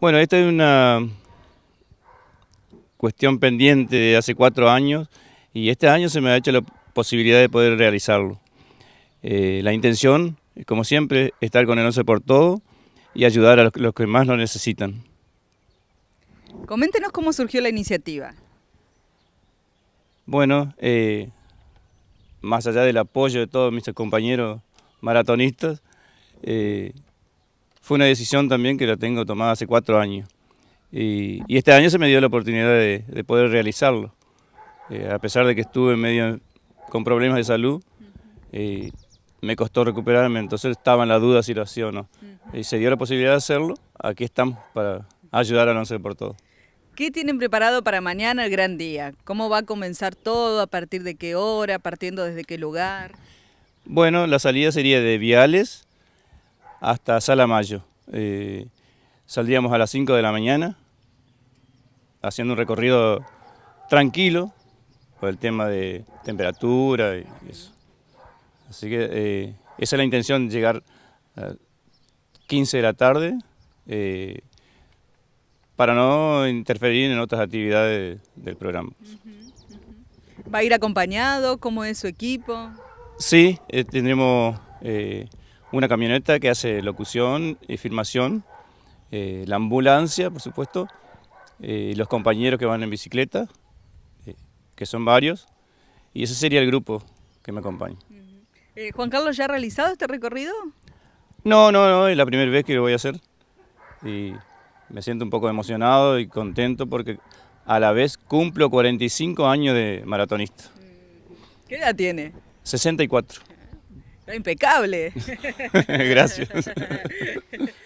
bueno, esta es una cuestión pendiente de hace cuatro años y este año se me ha hecho la posibilidad de poder realizarlo. Eh, la intención, como siempre, es estar con el 11 por todo y ayudar a los, que más lo necesitan. Coméntenos cómo surgió la iniciativa. Bueno, eh, más allá del apoyo de todos mis compañeros maratonistas, eh, fue una decisión también que la tengo tomada hace cuatro años. Y, este año se me dio la oportunidad de, poder realizarlo. Eh, a pesar de que estuve medio con problemas de salud, eh, me costó recuperarme, entonces estaba en la duda si lo hacía o no. Y eh, se dio la posibilidad de hacerlo, aquí estamos para ayudar a Once por todo. ¿Qué tienen preparado para mañana el gran día? ¿Cómo va a comenzar todo? ¿A partir de qué hora? ¿Partiendo desde qué lugar? Bueno, la salida sería de Viales, hasta Salamayo. Eh, saldríamos a las 5 de la mañana, haciendo un recorrido tranquilo por el tema de temperatura y eso. Así que eh, esa es la intención, llegar a las 15 de la tarde eh, para no interferir en otras actividades del programa. ¿Va a ir acompañado? ¿Cómo es su equipo? Sí, eh, tendremos una camioneta que hace locución y filmación, eh, la ambulancia, por supuesto, eh, los compañeros que van en bicicleta, eh, que son varios, y ese sería el grupo que me acompaña. ¿Juan Carlos ya ha realizado este recorrido? No, no, no, es la primera vez que lo voy a hacer. Y me siento un poco emocionado y contento porque a la vez cumplo 45 años de maratonista. ¿Qué edad tiene? 64. Impecable. Gracias.